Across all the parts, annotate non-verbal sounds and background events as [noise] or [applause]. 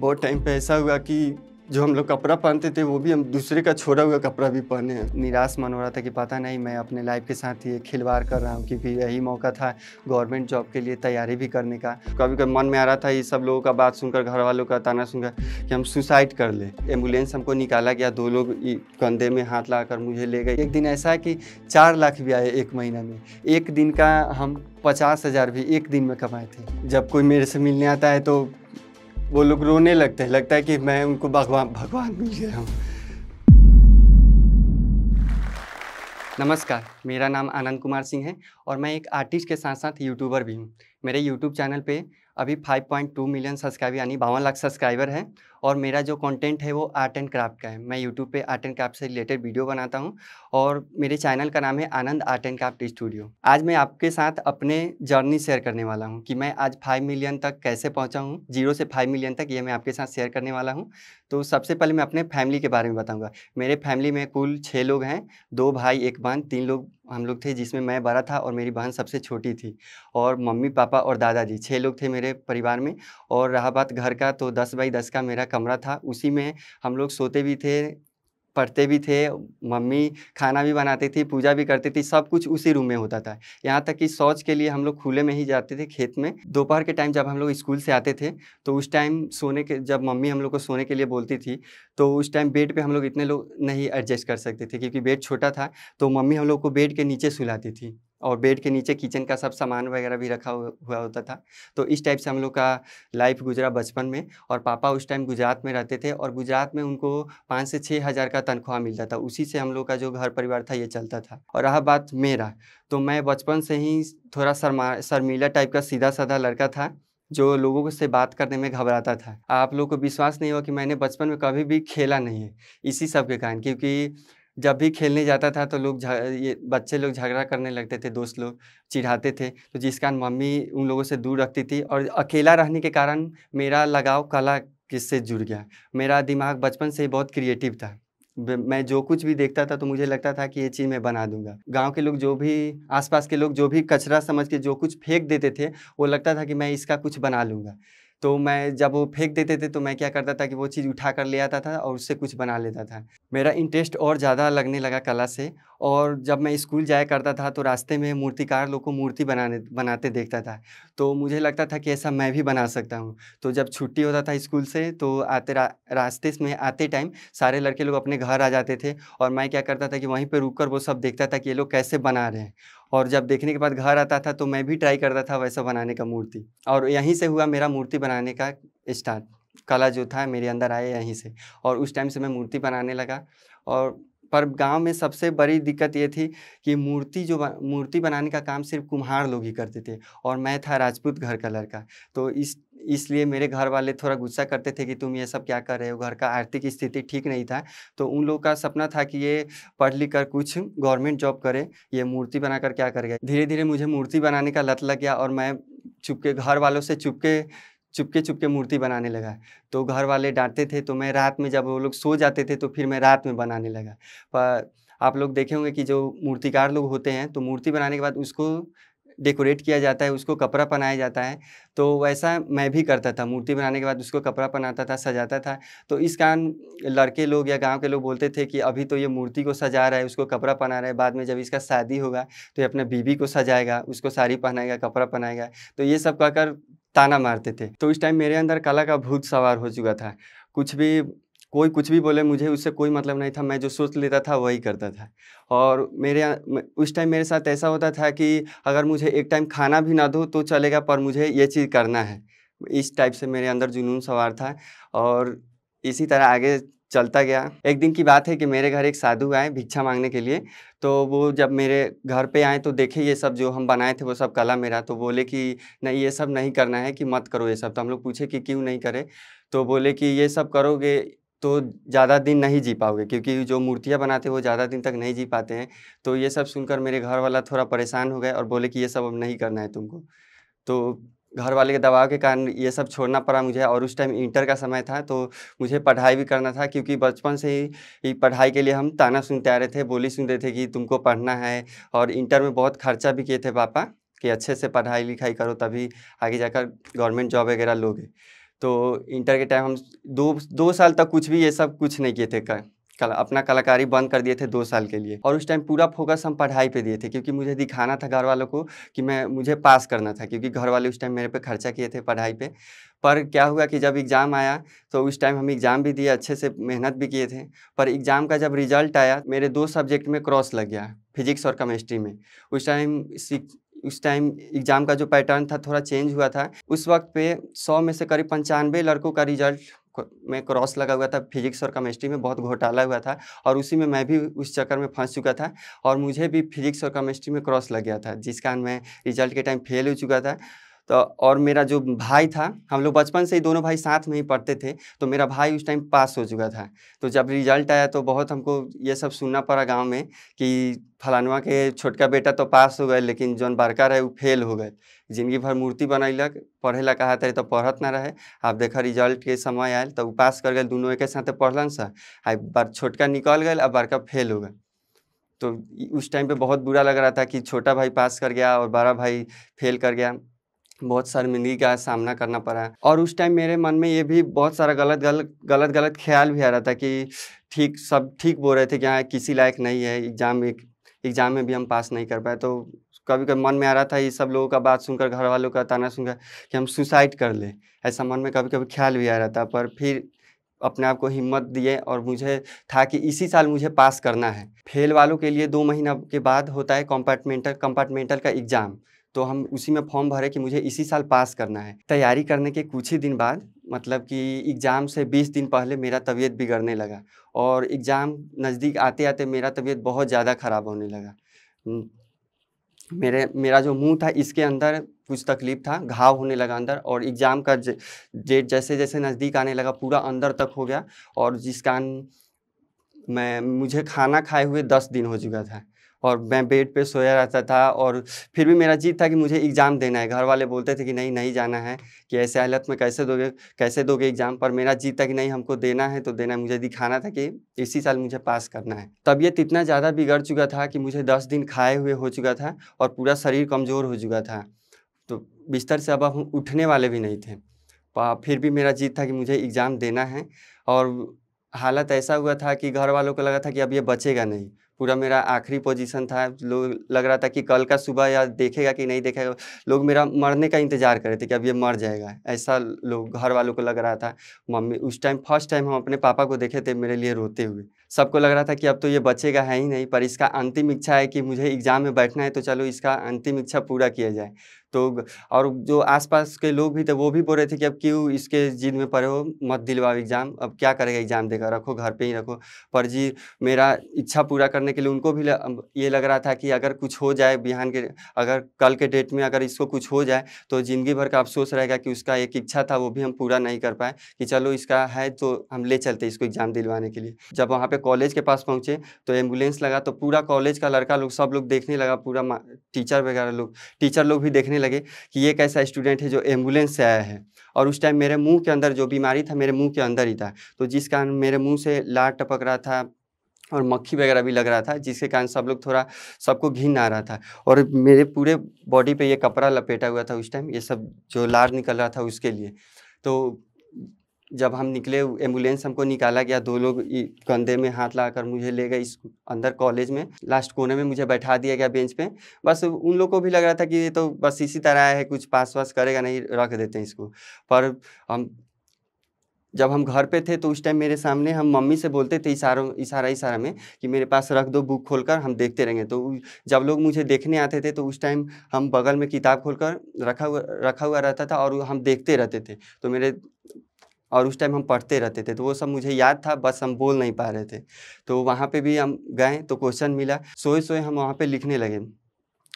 बहुत टाइम पे ऐसा हुआ कि जो हम लोग कपड़ा पहनते थे वो भी हम दूसरे का छोड़ा हुआ कपड़ा भी पहने निराश मन हो रहा था कि पता नहीं मैं अपने लाइफ के साथ ये खिलवाड़ कर रहा हूँ क्योंकि यही मौका था गवर्नमेंट जॉब के लिए तैयारी भी करने का कभी कभी मन में आ रहा था ये सब लोगों का बात सुनकर घर वालों का ताना सुनकर कि हम सुसाइड कर ले एम्बुलेंस हमको निकाला गया दो लोग कंधे में हाथ ला मुझे ले गए एक दिन ऐसा है कि चार लाख भी आए एक महीना में एक दिन का हम पचास हज़ार भी एक दिन में कमाए थे जब कोई मेरे से मिलने आता है तो वो लोग रोने लगते हैं लगता है कि मैं उनको भगवान भगवान मिल गया हूँ नमस्कार मेरा नाम आनंद कुमार सिंह है और मैं एक आर्टिस्ट के साथ साथ यूट्यूबर भी हूँ मेरे यूट्यूब चैनल पे अभी 5.2 मिलियन सब्सक्राइबर यानी बावन लाख सब्सक्राइबर हैं और मेरा जो कंटेंट है वो आर्ट एंड क्राफ्ट का है मैं यूट्यूब पे आर्ट एंड क्राफ्ट से रिलेटेड वीडियो बनाता हूँ और मेरे चैनल का नाम है Anand Art and Craft Studio आज मैं आपके साथ अपने जर्नी शेयर करने वाला हूँ कि मैं आज फाइव मिलियन तक कैसे पहुँचा हूँ जीरो से फाइव मिलियन तक ये मैं आपके साथ शेयर करने वाला हूँ तो सबसे पहले मैं अपने फैमिली के बारे में बताऊँगा मेरे फैमिली में कुल छः लोग हैं दो भाई एक बहन तीन लोग हम लोग थे जिसमें मैं बड़ा था और मेरी बहन सबसे छोटी थी और मम्मी पापा और दादाजी छः लोग थे मेरे परिवार में और रहा बात घर का तो दस बाई दस का मेरा कमरा था उसी में हम लोग सोते भी थे पढ़ते भी थे मम्मी खाना भी बनाती थी पूजा भी करती थी सब कुछ उसी रूम में होता था यहाँ तक कि शौच के लिए हम लोग खुले में ही जाते थे खेत में दोपहर के टाइम जब हम लोग स्कूल से आते थे तो उस टाइम सोने के जब मम्मी हम लोग को सोने के लिए बोलती थी तो उस टाइम बेड पर हम लोग इतने लोग नहीं एडजस्ट कर सकते थे क्योंकि बेड छोटा था तो मम्मी हम लोग को बेड के नीचे सुलाती थी और बेड के नीचे किचन का सब सामान वगैरह भी रखा हुआ होता था तो इस टाइप से हम लोग का लाइफ गुजरा बचपन में और पापा उस टाइम गुजरात में रहते थे और गुजरात में उनको पाँच से छः हज़ार का तनख्वाह मिलता था उसी से हम लोग का जो घर परिवार था ये चलता था और रहा बात मेरा तो मैं बचपन से ही थोड़ा शर्मा शर्मीला टाइप का सीधा साधा लड़का था जो लोगों से बात करने में घबराता था आप लोग को विश्वास नहीं हुआ कि मैंने बचपन में कभी भी खेला नहीं है इसी सब के कारण क्योंकि जब भी खेलने जाता था तो लोग ये बच्चे लोग झगड़ा करने लगते थे दोस्त लोग चिढ़ाते थे तो जिस कारण मम्मी उन लोगों से दूर रखती थी और अकेला रहने के कारण मेरा लगाव कला किससे जुड़ गया मेरा दिमाग बचपन से ही बहुत क्रिएटिव था मैं जो कुछ भी देखता था तो मुझे लगता था कि ये चीज़ मैं बना दूंगा गांव के लोग जो भी आसपास के लोग जो भी कचरा समझ के जो कुछ फेंक देते थे वो लगता था कि मैं इसका कुछ बना लूँगा तो मैं जब वो फेंक देते थे तो मैं क्या करता था कि वो चीज़ उठा कर ले आता था और उससे कुछ बना लेता था मेरा इंटरेस्ट और ज़्यादा लगने लगा कला से और जब मैं स्कूल जाया करता था तो रास्ते में मूर्तिकार लोग को मूर्ति बनाने बनाते देखता था तो मुझे लगता था कि ऐसा मैं भी बना सकता हूँ तो जब छुट्टी होता था स्कूल से तो आते रा, रास्ते में आते टाइम सारे लड़के लोग अपने घर आ जाते थे और मैं क्या करता था कि वहीं पर रुक वो सब देखता था कि ये लोग कैसे बना रहे हैं और जब देखने के बाद घर आता था तो मैं भी ट्राई करता था वैसा बनाने का मूर्ति और यहीं से हुआ मेरा मूर्ति बनाने का स्टार्ट कला जो था मेरे अंदर आया यहीं से और उस टाइम से मैं मूर्ति बनाने लगा और पर गांव में सबसे बड़ी दिक्कत ये थी कि मूर्ति जो मूर्ति बनाने का काम सिर्फ कुम्हार लोग ही करते थे और मैं था राजपूत घर का लड़का तो इस इसलिए मेरे घर वाले थोड़ा गुस्सा करते थे कि तुम ये सब क्या कर रहे हो घर का आर्थिक स्थिति ठीक नहीं था तो उन लोग का सपना था कि ये पढ़ लिख कर कुछ गवर्नमेंट जॉब करे ये मूर्ति बनाकर क्या कर गए धीरे धीरे मुझे मूर्ति बनाने का लत लग गया और मैं चुपके घर वालों से चुपके चुपके चुपके मूर्ति बनाने लगा तो घर वाले डांटते थे तो मैं रात में जब वो लोग सो जाते थे तो फिर मैं रात में बनाने लगा पर आप लोग देखे होंगे कि जो मूर्तिकार लोग होते हैं तो मूर्ति बनाने के बाद उसको डेकोरेट किया जाता है उसको कपड़ा पहनाया जाता है तो वैसा मैं भी करता था मूर्ति बनाने के बाद उसको कपड़ा पहनाता था सजाता था तो इस कारण लड़के लोग या गांव के लोग बोलते थे कि अभी तो ये मूर्ति को सजा रहा है उसको कपड़ा पहना रहा है बाद में जब इसका शादी होगा तो ये अपने बीबी को सजाएगा उसको साड़ी पहनाएगा कपड़ा पहनाएगा तो ये सब कहकर ताना मारते थे तो उस टाइम मेरे अंदर कला का भूत सवार हो चुका था कुछ भी कोई कुछ भी बोले मुझे उससे कोई मतलब नहीं था मैं जो सोच लेता था वही करता था और मेरे अं, उस टाइम मेरे साथ ऐसा होता था कि अगर मुझे एक टाइम खाना भी ना दो तो चलेगा पर मुझे ये चीज़ करना है इस टाइप से मेरे अंदर जुनून सवार था और इसी तरह आगे चलता गया एक दिन की बात है कि मेरे घर एक साधु आए भिक्षा मांगने के लिए तो वो जब मेरे घर पे आए तो देखे ये सब जो हम बनाए थे वो सब कला मेरा तो बोले कि नहीं ये सब नहीं करना है कि मत करो ये सब तो हम लोग पूछे कि क्यों नहीं करें तो बोले कि ये सब करोगे तो ज़्यादा दिन नहीं जी पाओगे क्योंकि जो मूर्तियाँ बनाते हैं वो ज़्यादा दिन तक नहीं जी पाते हैं तो ये सब सुनकर मेरे घर वाला थोड़ा परेशान हो गए और बोले कि ये सब अब नहीं करना है तुमको तो घर वाले के दबाव के कारण ये सब छोड़ना पड़ा मुझे और उस टाइम इंटर का समय था तो मुझे पढ़ाई भी करना था क्योंकि बचपन से ही पढ़ाई के लिए हम ताना सुनते आ रहे थे बोली सुनते थे कि तुमको पढ़ना है और इंटर में बहुत खर्चा भी किए थे पापा कि अच्छे से पढ़ाई लिखाई करो तभी आगे जाकर गवर्नमेंट जॉब वगैरह लोगे तो इंटर के टाइम हम दो दो साल तक कुछ भी ये सब कुछ नहीं किए थे कर कला, अपना कलाकारी बंद कर दिए थे दो साल के लिए और उस टाइम पूरा फोकस हम पढ़ाई पे दिए थे क्योंकि मुझे दिखाना था घर वालों को कि मैं मुझे पास करना था क्योंकि घर वाले उस टाइम मेरे पे खर्चा किए थे पढ़ाई पे पर क्या हुआ कि जब एग्ज़ाम आया तो उस टाइम हम एग्ज़ाम भी दिए अच्छे से मेहनत भी किए थे पर एग्ज़ाम का जब रिजल्ट आया मेरे दो सब्जेक्ट में क्रॉस लग गया फिजिक्स और केमिस्ट्री में उस टाइम उस टाइम एग्ज़ाम का जो पैटर्न था थोड़ा चेंज हुआ था उस वक्त पे सौ में से करीब पंचानवे लड़कों का रिजल्ट में क्रॉस लगा हुआ था फिजिक्स और केमिस्ट्री में बहुत घोटाला हुआ था और उसी में मैं भी उस चक्कर में फंस चुका था और मुझे भी फिजिक्स और केमिस्ट्री में क्रॉस लग गया था जिस कारण मैं रिजल्ट के टाइम फेल हो चुका था तो और मेरा जो भाई था हम लोग बचपन से ही दोनों भाई साथ में ही पढ़ते थे तो मेरा भाई उस टाइम पास हो चुका था तो जब रिजल्ट आया तो बहुत हमको ये सब सुनना पड़ा गांव में कि फलानवा के छोटका बेटा तो पास हो गए लेकिन जौन बड़का रहे वो फेल हो गए जिंदगी भर मूर्ति बनैलक पढ़े ला कहा तो पढ़त ना रहे आप देख रिजल्ट के समय आयल तो पास कर गए दोनों एक साथ पढ़लन सर आ छोटका निकल गए और बड़का फेल हो गए तो उस टाइम पे बहुत बुरा लग रहा था कि छोटा भाई पास कर गया और बड़ा भाई फेल कर गया बहुत शर्मिंदगी का सामना करना पड़ा और उस टाइम मेरे मन में ये भी बहुत सारा गलत गलत गलत गलत ख्याल भी आ रहा था कि ठीक सब ठीक बोल रहे थे कि हाँ किसी लायक नहीं है एग्ज़ाम एक एग्ज़ाम में भी हम पास नहीं कर पाए तो कभी कभी मन में आ रहा था ये सब लोगों का बात सुनकर घर वालों का ताना सुनकर कि हम सुसाइड कर लें ऐसा मन में कभी कभी ख्याल भी आ रहा था पर फिर अपने आप को हिम्मत दिए और मुझे था कि इसी साल मुझे पास करना है फेल वालों के लिए दो महीना के बाद होता है कंपार्टमेंटल कंपार्टमेंटल का एग्ज़ाम तो हम उसी में फॉर्म भरे कि मुझे इसी साल पास करना है तैयारी करने के कुछ ही दिन बाद मतलब कि एग्ज़ाम से 20 दिन पहले मेरा तबीयत बिगड़ने लगा और एग्ज़ाम नज़दीक आते आते मेरा तबीयत बहुत ज़्यादा ख़राब होने लगा मेरे मेरा जो मुंह था इसके अंदर कुछ तकलीफ था घाव होने लगा अंदर और एग्ज़ाम का डेट जैसे जैसे नज़दीक आने लगा पूरा अंदर तक हो गया और जिस कारण मैं मुझे खाना खाए हुए दस दिन हो चुका था और मैं बेड पे सोया रहता था और फिर भी मेरा जीत था कि मुझे एग्ज़ाम देना है घर वाले बोलते थे कि नहीं नहीं जाना है कि ऐसे हालत में कैसे दोगे कैसे दोगे एग्ज़ाम पर मेरा जीत था कि नहीं हमको देना है तो देना है मुझे दिखाना था कि इसी साल मुझे पास करना है तबीयत इतना ज़्यादा बिगड़ चुका था कि मुझे दस दिन खाए हुए हो चुका था और पूरा शरीर कमज़ोर हो चुका था तो बिस्तर से अब हम उठने वाले भी नहीं थे फिर भी मेरा जीत था कि मुझे एग्ज़ाम देना है और हालत ऐसा हुआ था कि घर वालों को लगा था कि अब ये बचेगा नहीं पूरा मेरा आखिरी पोजीशन था लोग लग रहा था कि कल का सुबह या देखेगा कि नहीं देखेगा लोग मेरा मरने का इंतज़ार कर रहे थे कि अब ये मर जाएगा ऐसा लोग घर वालों को लग रहा था मम्मी उस टाइम फर्स्ट टाइम हम अपने पापा को देखे थे मेरे लिए रोते हुए सबको लग रहा था कि अब तो ये बचेगा है ही नहीं पर इसका अंतिम इच्छा है कि मुझे एग्ज़ाम में बैठना है तो चलो इसका अंतिम इच्छा पूरा किया जाए तो और जो आसपास के लोग भी थे वो भी बोल रहे थे कि अब क्यों इसके जिद में पड़े हो मत दिलवाओ एग्ज़ाम अब क्या करेगा एग्ज़ाम देकर रखो घर पे ही रखो पर जी मेरा इच्छा पूरा करने के लिए उनको भी ये लग रहा था कि अगर कुछ हो जाए बिहान के अगर कल के डेट में अगर इसको कुछ हो जाए तो ज़िंदगी भर का अफसोस रहेगा कि उसका एक इच्छा था वो भी हम पूरा नहीं कर पाए कि चलो इसका है तो हम ले चलते इसको एग्ज़ाम दिलवाने के लिए जब वहाँ पर कॉलेज के पास पहुँचे तो एम्बुलेंस लगा तो पूरा कॉलेज का लड़का लोग सब लोग देखने लगा पूरा टीचर वगैरह लोग टीचर लोग भी देखने लगे कि ये कैसा स्टूडेंट है जो एम्बुलेंस से आया है और उस टाइम मेरे मुंह के अंदर जो बीमारी था मेरे मुंह के अंदर ही था तो जिस कारण मेरे मुंह से लार टपक रहा था और मक्खी वगैरह भी लग रहा था जिसके कारण सब लोग थोड़ा सबको घिन आ रहा था और मेरे पूरे बॉडी पे ये कपड़ा लपेटा हुआ था उस टाइम ये सब जो लार निकल रहा था उसके लिए तो जब हम निकले एम्बुलेंस हमको निकाला गया दो लोग कंधे में हाथ कर मुझे ले गए अंदर कॉलेज में लास्ट कोने में मुझे बैठा दिया गया बेंच पे बस उन लोग को भी लग रहा था कि ये तो बस इसी तरह है कुछ पास वास करेगा नहीं रख देते हैं इसको पर हम जब हम घर पे थे तो उस टाइम मेरे सामने हम मम्मी से बोलते थे इशारों इशारा इशारा में कि मेरे पास रख दो बुक खोलकर हम देखते रहेंगे तो जब लोग मुझे देखने आते थे तो उस टाइम हम बगल में किताब खोलकर रखा हुआ रखा हुआ रहता था और हम देखते रहते थे तो मेरे और उस टाइम हम पढ़ते रहते थे तो वो सब मुझे याद था बस हम बोल नहीं पा रहे थे तो वहाँ पे भी हम गए तो क्वेश्चन मिला सोए सोए हम वहाँ पे लिखने लगे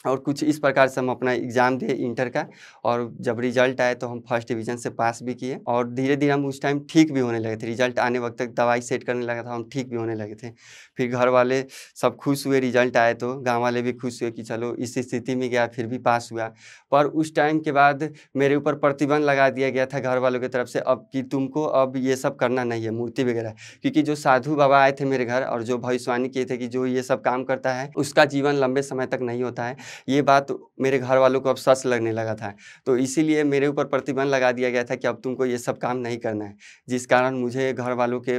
और कुछ इस प्रकार से हम अपना एग्ज़ाम दिए इंटर का और जब रिजल्ट आए तो हम फर्स्ट डिवीजन से पास भी किए और धीरे धीरे हम उस टाइम ठीक भी होने लगे थे रिजल्ट आने वक्त तक दवाई सेट करने लगा था हम ठीक भी होने लगे थे फिर घर वाले सब खुश हुए रिजल्ट आए तो गाँव वाले भी खुश हुए कि चलो इस स्थिति में गया फिर भी पास हुआ पर उस टाइम के बाद मेरे ऊपर प्रतिबंध लगा दिया गया था घर वालों की तरफ से अब कि तुमको अब ये सब करना नहीं है मूर्ति वगैरह क्योंकि जो साधु बाबा आए थे मेरे घर और जो भविष्यवाणी किए थे कि जो ये सब काम करता है उसका जीवन लंबे समय तक नहीं होता है ये बात मेरे घर वालों को अब सच लगने लगा था तो इसीलिए मेरे ऊपर प्रतिबंध लगा दिया गया था कि अब तुमको ये सब काम नहीं करना है जिस कारण मुझे घर वालों के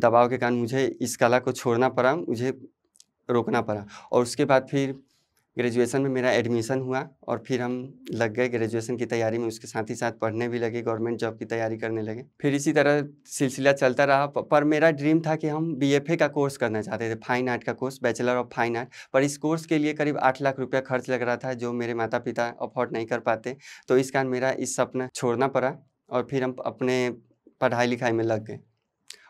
दबाव के कारण मुझे इस कला को छोड़ना पड़ा मुझे रोकना पड़ा और उसके बाद फिर ग्रेजुएशन में मेरा एडमिशन हुआ और फिर हम लग गए ग्रेजुएशन की तैयारी में उसके साथ ही साथ पढ़ने भी लगे गवर्नमेंट जॉब की तैयारी करने लगे फिर इसी तरह सिलसिला चलता रहा पर मेरा ड्रीम था कि हम बीएफए का कोर्स करना चाहते थे फाइन आर्ट का course bachelor of fine art पर इस कोर्स के लिए करीब आठ लाख रुपया खर्च लग रहा था जो मेरे माता पिता अफोर्ड नहीं कर पाते तो इस कारण मेरा इस सपना छोड़ना पड़ा और फिर हम अपने पढ़ाई लिखाई में लग गए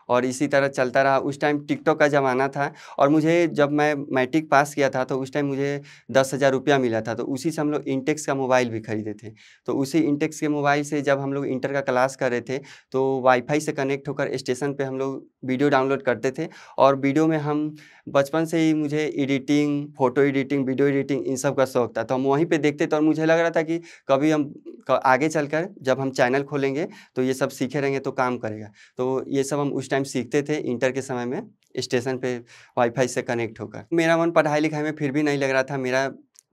और इसी तरह चलता रहा उस टाइम टिकटॉक का ज़माना था और मुझे जब मैं मैट्रिक पास किया था तो उस टाइम मुझे दस हज़ार रुपया मिला था तो उसी से हम लोग इंटेक्स का मोबाइल भी खरीदे थे तो उसी इंटेक्स के मोबाइल से जब हम लोग इंटर का क्लास कर रहे थे तो वाईफाई से कनेक्ट होकर स्टेशन पर हम लोग वीडियो डाउनलोड करते थे और वीडियो में हम बचपन से ही मुझे editing photo editing video editing इन सब का शौक था तो हम वहीं पर देखते थे और मुझे लग रहा था कि कभी हम आगे चलकर जब हम चैनल खोलेंगे तो ये सब सीखे रहेंगे तो काम करेगा तो ये सब हम उस टाइम सीखते थे इंटर के समय में स्टेशन पे वाईफाई से कनेक्ट होकर मेरा मन पढ़ाई लिखाई में फिर भी नहीं लग रहा था मेरा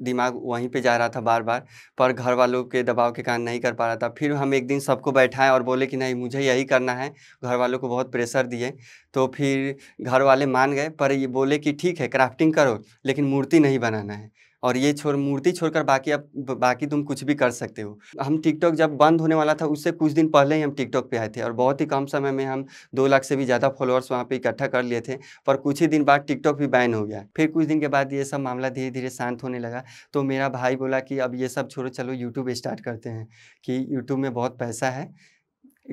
दिमाग वहीं पे जा रहा था बार बार पर घर वालों के दबाव के कारण नहीं कर पा रहा था फिर हम एक दिन सबको बैठाएं और बोले कि नहीं मुझे यही करना है घर वालों को बहुत प्रेशर दिए तो फिर घर वाले मान गए पर ये बोले कि ठीक है क्राफ्टिंग करो लेकिन मूर्ति नहीं बनाना है और ये छोड़ मूर्ति छोड़कर बाकी अब बाकी तुम कुछ भी कर सकते हो हम टिकटॉक जब बंद होने वाला था उससे कुछ दिन पहले ही हम टिकटॉक पे आए थे और बहुत ही कम समय में हम दो लाख से भी ज़्यादा फॉलोअर्स वहाँ पे इकट्ठा कर लिए थे पर कुछ ही दिन बाद टिकटॉक भी बैन हो गया फिर कुछ दिन के बाद ये सब मामला धीरे धीरे शांत होने लगा तो मेरा भाई बोला कि अब ये सब छोड़ो चलो यूट्यूब स्टार्ट करते हैं कि यूट्यूब में बहुत पैसा है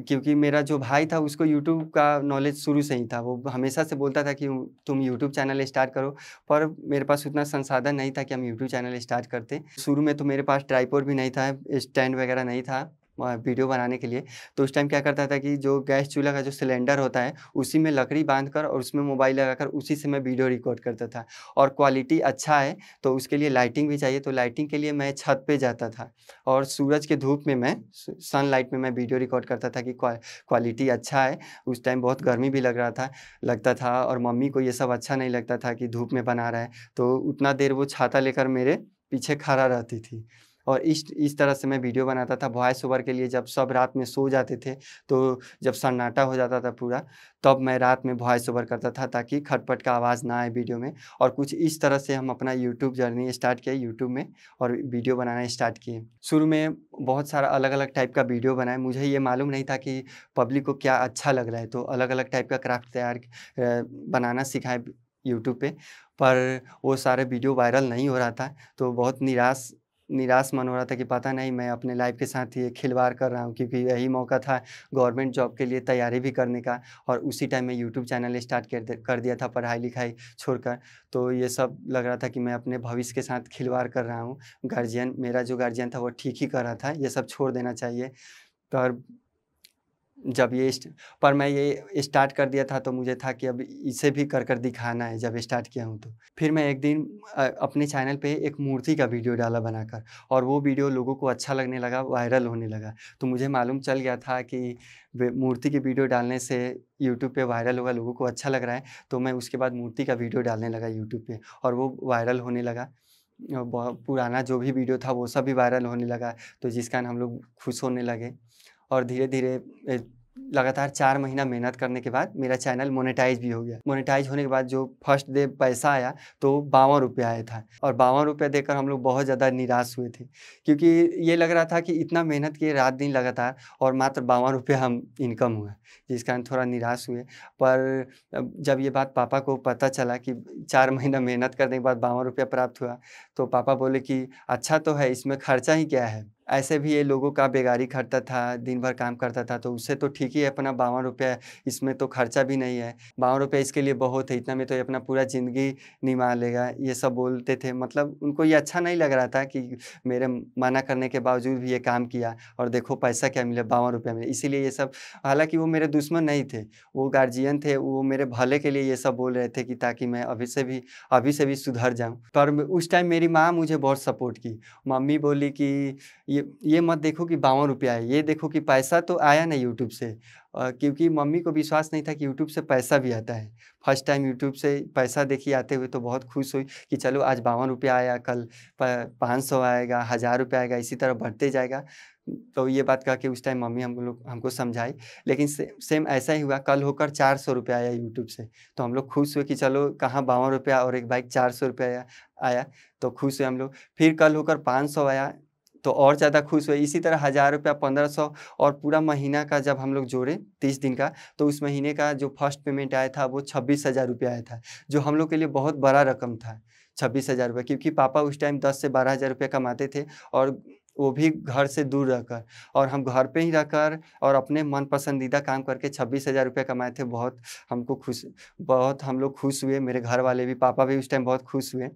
क्योंकि मेरा जो भाई था उसको यूट्यूब का नॉलेज शुरू से ही था वो हमेशा से बोलता था कि तुम यूट्यूब चैनल स्टार्ट करो पर मेरे पास उतना संसाधन नहीं था कि हम यूट्यूब चैनल स्टार्ट करते शुरू में तो मेरे पास ट्राईपोर भी नहीं था स्टैंड वगैरह नहीं था वीडियो बनाने के लिए तो उस टाइम क्या करता था कि जो गैस चूल्हा का जो सिलेंडर होता है उसी में लकड़ी बांध कर और उसमें मोबाइल लगाकर उसी से मैं वीडियो रिकॉर्ड करता था और क्वालिटी अच्छा है तो उसके लिए लाइटिंग भी चाहिए तो लाइटिंग के लिए मैं छत पे जाता था और सूरज के धूप में मैं सनलाइट में मैं वीडियो रिकॉर्ड करता था कि क्वालिटी अच्छा है उस टाइम बहुत गर्मी भी लग रहा था लगता था और मम्मी को ये सब अच्छा नहीं लगता था कि धूप में बना रहा है तो उतना देर वो छाता लेकर मेरे पीछे खड़ा रहती थी और इस इस तरह से मैं वीडियो बनाता था वॉइस ओवर के लिए जब सब रात में सो जाते थे तो जब सन्नाटा हो जाता था पूरा तब मैं रात में वॉइस ओवर करता था ताकि खटपट का आवाज़ ना आए वीडियो में और कुछ इस तरह से हम अपना यूट्यूब जर्नी स्टार्ट किया यूट्यूब में और वीडियो बनाना स्टार्ट किए शुरू में बहुत सारा अलग अलग टाइप का वीडियो बनाए मुझे ये मालूम नहीं था कि पब्लिक को क्या अच्छा लग रहा है तो अलग अलग टाइप का क्राफ्ट तैयार बनाना सिखाए यूट्यूब पे पर वो सारे वीडियो वायरल नहीं हो रहा था तो बहुत निराश निराश मन हो रहा था कि पता नहीं मैं अपने लाइफ के साथ ये खिलवाड़ कर रहा हूँ क्योंकि यही मौका था गवर्नमेंट जॉब के लिए तैयारी भी करने का और उसी टाइम मैं यूट्यूब चैनल स्टार्ट कर दिया था पढ़ाई लिखाई छोड़कर तो ये सब लग रहा था कि मैं अपने भविष्य के साथ खिलवाड़ कर रहा हूँ गार्जियन मेरा जो गार्जियन था वो ठीक ही कर रहा था ये सब छोड़ देना चाहिए पर जब ये पर मैं ये स्टार्ट कर दिया था तो मुझे था कि अब इसे भी कर कर दिखाना है जब स्टार्ट किया हूँ तो फिर मैं एक दिन अपने चैनल पे एक मूर्ति का वीडियो डाला बनाकर और वो वीडियो लोगों को अच्छा लगने लगा वायरल होने लगा तो मुझे मालूम चल गया था कि मूर्ति की वीडियो डालने से यूट्यूब पे वायरल होगा लोगों को अच्छा लग रहा है तो मैं उसके बाद मूर्ति का वीडियो डालने लगा यूट्यूब पर और वो वायरल होने लगा पुराना जो भी वीडियो था वो सब भी वायरल होने लगा तो जिस कारण हम लोग खुश होने लगे और धीरे धीरे लगातार चार महीना मेहनत करने के बाद मेरा चैनल मोनेटाइज भी हो गया मोनेटाइज होने के बाद जो फर्स्ट डे पैसा आया तो बावन रुपया आया था और बावन रुपया देकर हम लोग बहुत ज़्यादा निराश हुए थे क्योंकि ये लग रहा था कि इतना मेहनत किए रात दिन लगातार और मात्र बावन रुपया हम इनकम हुआ जिस कारण थोड़ा निराश हुए पर जब ये बात पापा को पता चला कि चार महीना मेहनत करने के बाद बावन रुपया प्राप्त हुआ तो पापा बोले कि अच्छा तो है इसमें खर्चा ही क्या है ऐसे भी ये लोगों का बेगारी करता था दिन भर काम करता था तो उससे तो ठीक ही है अपना बावन रुपया इसमें तो खर्चा भी नहीं है बावन रुपया इसके लिए बहुत है इतना में तो ये अपना पूरा ज़िंदगी निभा लेगा ये सब बोलते थे मतलब उनको ये अच्छा नहीं लग रहा था कि मेरे मना करने के बावजूद भी ये काम किया और देखो पैसा क्या मिला बावन रुपया मिले इसीलिए ये सब हालाँकि वो मेरे दुश्मन नहीं थे वो गार्जियन थे वो मेरे भले के लिए ये सब बोल रहे थे कि ताकि मैं अभी से भी अभी से भी सुधर जाऊँ पर उस टाइम मेरी मेरी माँ मुझे बहुत सपोर्ट की मम्मी बोली कि ये ये मत देखो कि बावन रुपया है ये देखो कि पैसा तो आया ना यूट्यूब से क्योंकि मम्मी को विश्वास नहीं था कि यूट्यूब से पैसा भी आता है फर्स्ट टाइम यूट्यूब से पैसा देखी आते हुए तो बहुत खुश हुई कि चलो आज बावन रुपया आया कल पाँच सौ आएगा हज़ार रुपया आएगा इसी तरह बढ़ते जाएगा तो ये बात कह के उस टाइम मम्मी हम लोग हमको समझाई लेकिन से, सेम ऐसा ही हुआ कल होकर चार सौ रुपया आया यूट्यूब से तो हम लोग खुश हुए कि चलो कहाँ बावन रुपया और एक बाइक चार सौ रुपया आया आया तो खुश हुए हम लोग फिर कल होकर पाँच सौ आया तो और ज़्यादा खुश हुए इसी तरह हज़ार रुपया पंद्रह सौ और पूरा महीना का जब हम लोग जोड़े तीस दिन का तो उस महीने का जो फर्स्ट पेमेंट आया था वो छब्बीस हज़ार रुपया आया था जो हम लोग के लिए बहुत बड़ा रकम था छब्बीस हज़ार रुपया क्योंकि पापा उस टाइम दस से बारह हज़ार रुपया कमाते थे और वो भी घर से दूर रहकर और हम घर पे ही रहकर और अपने मन पसंदीदा काम करके छब्बीस हज़ार रुपये कमाए थे बहुत हमको खुश बहुत हम लोग खुश हुए मेरे घर वाले भी पापा भी उस टाइम बहुत खुश हुए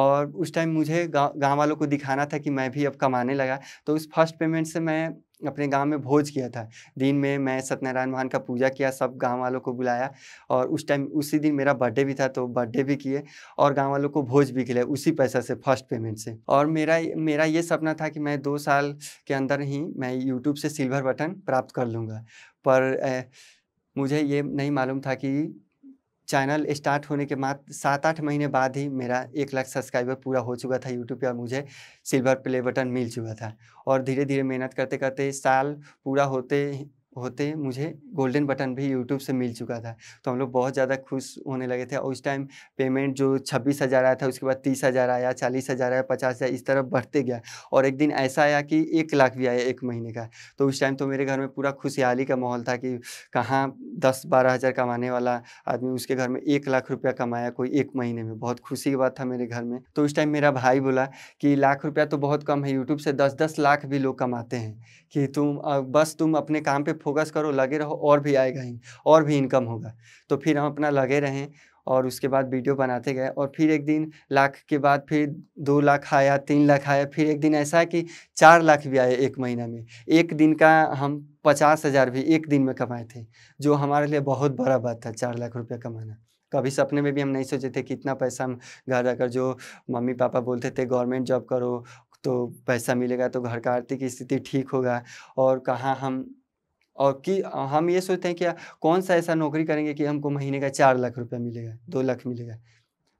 और उस टाइम मुझे गाँव वालों को दिखाना था कि मैं भी अब कमाने लगा तो उस फर्स्ट पेमेंट से मैं अपने गांव में भोज किया था दिन में मैं सत्यनारायण भगवान का पूजा किया सब गांव वालों को बुलाया और उस टाइम उसी दिन मेरा बर्थडे भी था तो बर्थडे भी किए और गांव वालों को भोज भी खिलाया उसी पैसा से फर्स्ट पेमेंट से और मेरा मेरा ये सपना था कि मैं दो साल के अंदर ही मैं यूट्यूब से सिल्वर बटन प्राप्त कर लूँगा पर ए, मुझे ये नहीं मालूम था कि चैनल स्टार्ट होने के मात्र सात आठ महीने बाद ही मेरा एक लाख सब्सक्राइबर पूरा हो चुका था यूट्यूब पे और मुझे सिल्वर प्ले बटन मिल चुका था और धीरे धीरे मेहनत करते करते साल पूरा होते होते मुझे गोल्डन बटन भी यूट्यूब से मिल चुका था तो हम लोग बहुत ज़्यादा खुश होने लगे थे और उस टाइम पेमेंट जो छब्बीस हज़ार आया था उसके बाद तीस हज़ार आया चालीस हज़ार आया पचास हज़ार इस तरह बढ़ते गया और एक दिन ऐसा आया कि एक लाख भी आया एक महीने का तो उस टाइम तो मेरे घर में पूरा खुशहाली का माहौल था कि कहाँ दस बारह हज़ार कमाने वाला आदमी उसके घर में एक लाख रुपया कमाया कोई एक महीने में बहुत खुशी की बात था मेरे घर में तो उस टाइम मेरा भाई बोला कि लाख रुपया तो बहुत कम है यूट्यूब से दस दस लाख भी लोग कमाते हैं कि तुम बस तुम अपने काम पर फोकस करो लगे रहो और भी आएगा ही और भी इनकम होगा तो फिर हम अपना लगे रहें और उसके बाद वीडियो बनाते गए और फिर एक दिन लाख के बाद फिर दो लाख आया तीन लाख आया फिर एक दिन ऐसा है कि चार लाख भी आया एक महीना में एक दिन का हम पचास हज़ार भी एक दिन में कमाए थे जो हमारे लिए बहुत बड़ा बात था चार लाख रुपया कमाना कभी सपने में भी हम नहीं सोचे थे कि इतना पैसा हम घर रहकर जो मम्मी पापा बोलते थे गवर्नमेंट जॉब करो तो पैसा मिलेगा तो घर का आर्थिक स्थिति ठीक होगा और कहाँ हम और कि हम ये सोचते हैं कि कौन सा ऐसा नौकरी करेंगे कि हमको महीने का चार लाख रुपया मिलेगा दो लाख मिलेगा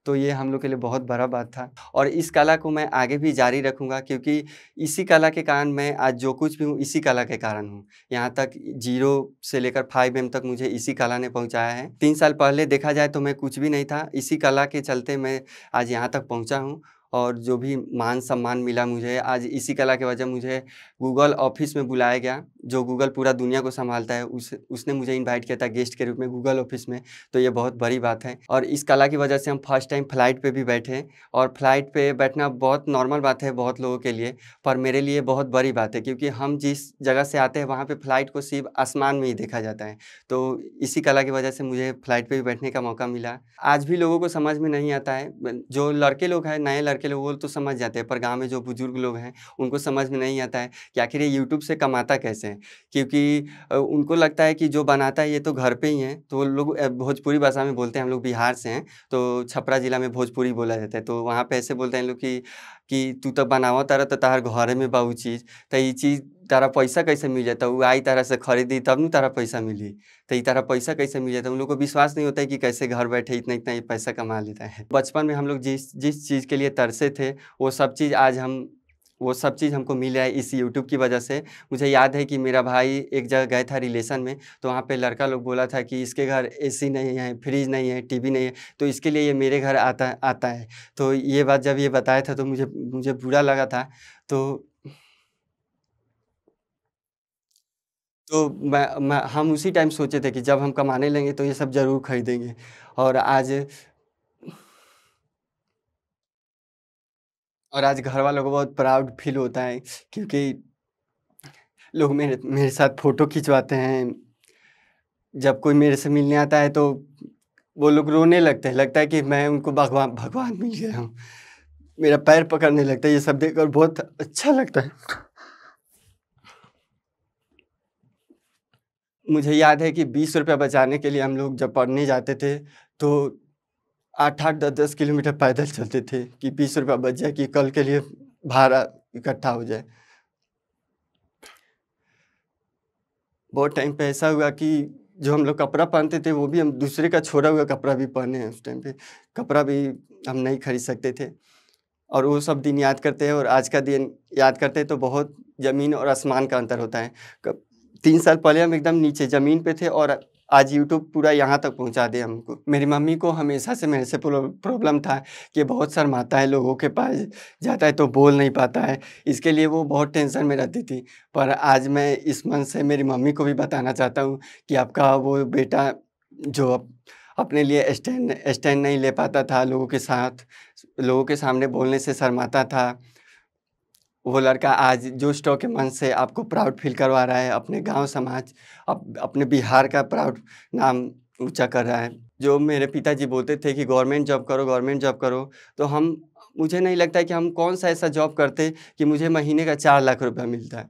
तो ये हम लोग के लिए बहुत बड़ा बात था और इस कला को मैं आगे भी जारी रखूँगा क्योंकि इसी कला के कारण मैं आज जो कुछ भी हूँ इसी कला के कारण हूँ यहाँ तक जीरो से लेकर फाइव एम तक मुझे इसी कला ने पहुँचाया है तीन साल पहले देखा जाए तो मैं कुछ भी नहीं था इसी कला के चलते मैं आज यहाँ तक पहुँचा हूँ और जो भी मान सम्मान मिला मुझे आज इसी कला के वजह मुझे गूगल ऑफिस में बुलाया गया जो गूगल पूरा दुनिया को संभालता है उस उसने मुझे इनवाइट किया था गेस्ट के रूप में गूगल ऑफिस में तो ये बहुत बड़ी बात है और इस कला की वजह से हम फर्स्ट टाइम फ्लाइट पे भी बैठे और फ्लाइट पे बैठना बहुत नॉर्मल बात है बहुत लोगों के लिए पर मेरे लिए बहुत बड़ी बात है क्योंकि हम जिस जगह से आते हैं वहाँ पर फ्लाइट को सिर्फ आसमान में ही देखा जाता है तो इसी कला की वजह से मुझे फ्लाइट पर भी बैठने का मौका मिला आज भी लोगों को समझ में नहीं आता है जो लड़के लोग हैं नए लड़के के लोग वो तो समझ जाते हैं पर गाँव में जो बुजुर्ग लोग हैं उनको समझ में नहीं आता है कि आखिर ये यूट्यूब से कमाता कैसे क्योंकि उनको लगता है कि जो बनाता है ये तो घर पर ही है तो लोग भोजपुरी भाषा में बोलते हैं हम लोग बिहार से हैं तो छपरा जिला में भोजपुरी बोला जाता है तो वहाँ पर ऐसे बोलते हैं लोग कि कि तू तो बनावा तारा तो तार घर में बहु चीज़ तो ये चीज़ तारा पैसा कैसे मिल जाता वो आई तारा से खरीदी तब ना तारा पैसा मिली तो ये तारा पैसा कैसे मिल जाता उन लोग को विश्वास नहीं होता है कि कैसे घर बैठे इतना इतना ये पैसा कमा लेता है [laughs] बचपन में हम लोग जिस जिस चीज़ के लिए तरसे थे वो सब चीज़ आज हम वो सब चीज़ हमको मिला है इस यूट्यूब की वजह से मुझे याद है कि मेरा भाई एक जगह गए था रिलेशन में तो वहाँ पे लड़का लोग बोला था कि इसके घर एसी नहीं है फ्रिज नहीं है टीवी नहीं है तो इसके लिए ये मेरे घर आता आता है तो ये बात जब ये बताया था तो मुझे मुझे बुरा लगा था तो तो मैं, मैं हम उसी टाइम सोचे थे कि जब हम कमाने लेंगे तो ये सब ज़रूर खरीदेंगे और आज और आज घर वालों को बहुत प्राउड फील होता है क्योंकि लोग मेरे मेरे साथ फ़ोटो खिंचवाते हैं जब कोई मेरे से मिलने आता है तो वो लोग रोने लगते हैं लगता है कि मैं उनको भगवान भगवान मिल गया हूँ मेरा पैर पकड़ने लगता है ये सब देखकर बहुत अच्छा लगता है मुझे याद है कि बीस रुपये बचाने के लिए हम लोग जब पढ़ने जाते थे तो आठ आठ दस दस किलोमीटर पैदल चलते थे कि बीस रुपया बच जाए कि कल के लिए भाड़ा इकट्ठा हो जाए बहुत टाइम पे ऐसा हुआ कि जो हम लोग कपड़ा पहनते थे वो भी हम दूसरे का छोड़ा हुआ कपड़ा भी पहने हैं उस टाइम पे कपड़ा भी हम नहीं खरीद सकते थे और वो सब दिन याद करते हैं और आज का दिन याद करते हैं तो बहुत ज़मीन और आसमान का अंतर होता है तीन साल पहले हम एकदम नीचे ज़मीन पे थे और आज यूट्यूब पूरा यहाँ तक पहुँचा दे हमको मेरी मम्मी को हमेशा से मेरे से प्रॉब्लम था कि बहुत शर्माता है लोगों के पास जाता है तो बोल नहीं पाता है इसके लिए वो बहुत टेंशन में रहती थी पर आज मैं इस मन से मेरी मम्मी को भी बताना चाहता हूँ कि आपका वो बेटा जो अपने लिए स्टैंड स्टैंड नहीं ले पाता था लोगों के साथ लोगों के सामने बोलने से शर्माता था वो लड़का आज जो स्टॉक के मन से आपको प्राउड फील करवा रहा है अपने गांव समाज अप, अपने बिहार का प्राउड नाम ऊंचा कर रहा है जो मेरे पिताजी बोलते थे कि गवर्नमेंट जॉब करो गवर्नमेंट जॉब करो तो हम मुझे नहीं लगता है कि हम कौन सा ऐसा जॉब करते कि मुझे महीने का चार लाख रुपया मिलता है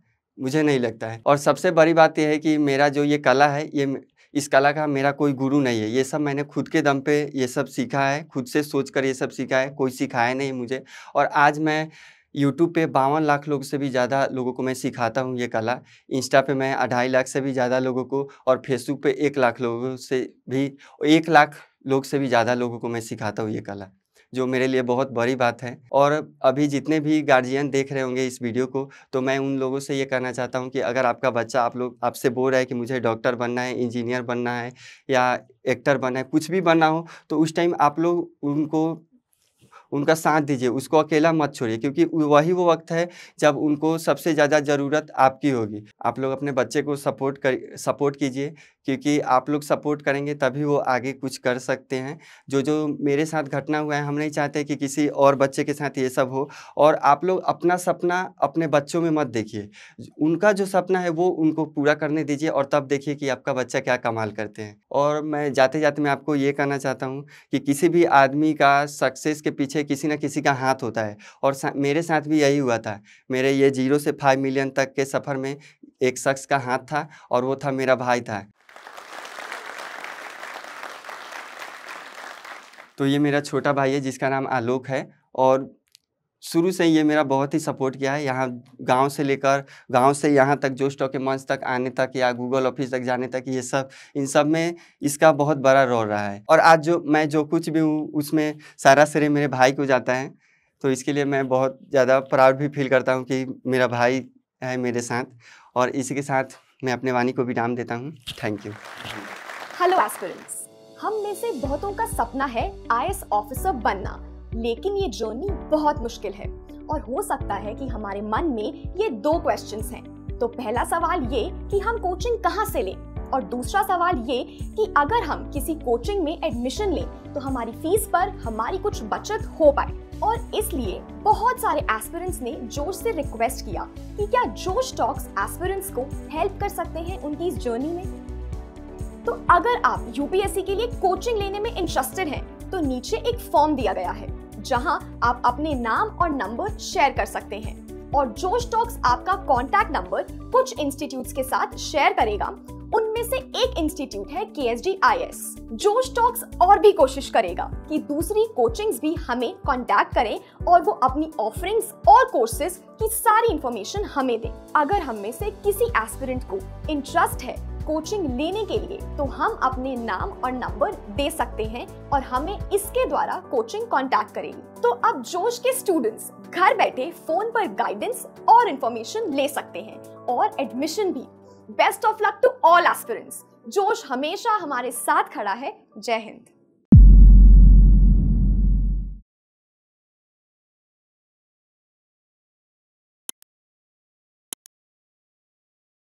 मुझे नहीं लगता है और सबसे बड़ी बात यह है कि मेरा जो ये कला है ये इस कला का मेरा कोई गुरु नहीं है ये सब मैंने खुद के दम पे ये सब सीखा है खुद से सोच कर ये सब सीखा है कोई सिखाया नहीं मुझे और आज मैं यूट्यूब पे बावन लाख लोग से भी ज़्यादा लोगों को मैं सिखाता हूँ ये कला इंस्टा पे मैं अढ़ाई लाख से भी ज़्यादा लोगों को और फेसबुक पे एक लाख लोगों से भी एक लाख लोग से भी ज़्यादा लोगों को मैं सिखाता हूँ ये कला जो मेरे लिए बहुत बड़ी बात है और अभी जितने भी गार्जियन देख रहे होंगे इस वीडियो को तो मैं उन लोगों से ये कहना चाहता हूँ कि अगर आपका बच्चा आप लोग आपसे बोल रहा है कि मुझे डॉक्टर बनना है इंजीनियर बनना है या एक्टर बनना है कुछ भी बनना हो तो उस टाइम आप लोग उनको उनका साथ दीजिए उसको अकेला मत छोड़िए क्योंकि वही वो वक्त है जब उनको सबसे ज़्यादा ज़रूरत आपकी होगी आप लोग अपने बच्चे को सपोर्ट कर सपोर्ट कीजिए क्योंकि आप लोग सपोर्ट करेंगे तभी वो आगे कुछ कर सकते हैं जो जो मेरे साथ घटना हुआ है हम नहीं चाहते कि किसी और बच्चे के साथ ये सब हो और आप लोग अपना सपना अपने बच्चों में मत देखिए उनका जो सपना है वो उनको पूरा करने दीजिए और तब देखिए कि आपका बच्चा क्या कमाल करते हैं और मैं जाते जाते मैं आपको ये कहना चाहता हूँ कि किसी भी आदमी का सक्सेस के पीछे किसी न किसी का हाथ होता है और सा, मेरे साथ भी यही हुआ था मेरे ये जीरो से फाइव मिलियन तक के सफ़र में एक शख्स का हाथ था और वो था मेरा भाई था तो ये मेरा छोटा भाई है जिसका नाम आलोक है और शुरू से ये मेरा बहुत ही सपोर्ट किया है यहाँ गांव से लेकर गांव से यहाँ तक जो स्टॉक मंच तक आने तक या गूगल ऑफिस तक जाने तक ये सब इन सब में इसका बहुत बड़ा रोल रहा है और आज जो मैं जो कुछ भी हूँ उसमें सारा श्रेय मेरे भाई को जाता है तो इसके लिए मैं बहुत ज़्यादा प्राउड भी फील करता हूँ कि मेरा भाई है मेरे साथ और इसी के साथ मैं अपने वाणी को भी नाम देता हूँ थैंक यू हेलो एस्पिरेंट्स हम में से बहुतों का सपना है आई ऑफिसर बनना लेकिन ये जर्नी बहुत मुश्किल है और हो सकता है कि हमारे मन में ये दो क्वेश्चन हैं तो पहला सवाल ये कि हम कोचिंग कहाँ से लें और दूसरा सवाल ये कि अगर हम किसी कोचिंग में एडमिशन लें तो हमारी फीस पर हमारी कुछ बचत हो पाए और इसलिए बहुत सारे एस्पिरेंट्स ने जोश से रिक्वेस्ट किया कि क्या जोश टॉक्स एस्पिरेंट्स को हेल्प कर सकते हैं उनकी इस जर्नी में तो अगर आप यूपीएससी के लिए कोचिंग लेने में इंटरेस्टेड हैं तो नीचे एक फॉर्म दिया गया है जहां आप अपने नाम और नंबर शेयर कर सकते हैं और जो स्टॉक्स आपका कॉन्टैक्ट नंबर कुछ इंस्टीट्यूट के साथ शेयर करेगा उनमें से एक इंस्टीट्यूट है के एस डी आई एस जो स्टॉक्स और भी कोशिश करेगा कि दूसरी कोचिंग्स भी हमें कॉन्टेक्ट करें और वो अपनी ऑफरिंग्स और कोर्सेज की सारी इंफॉर्मेशन हमें दें अगर हम में से किसी एस्पिरेंट को इंटरेस्ट है कोचिंग लेने के लिए तो हम अपने नाम और नंबर दे सकते हैं और हमें इसके द्वारा कोचिंग कांटेक्ट करेगी तो अब जोश के स्टूडेंट्स घर बैठे फोन पर गाइडेंस और इंफॉर्मेशन ले सकते हैं और एडमिशन भी best of luck to all aspirants जोश हमेशा हमारे साथ खड़ा है जय हिंद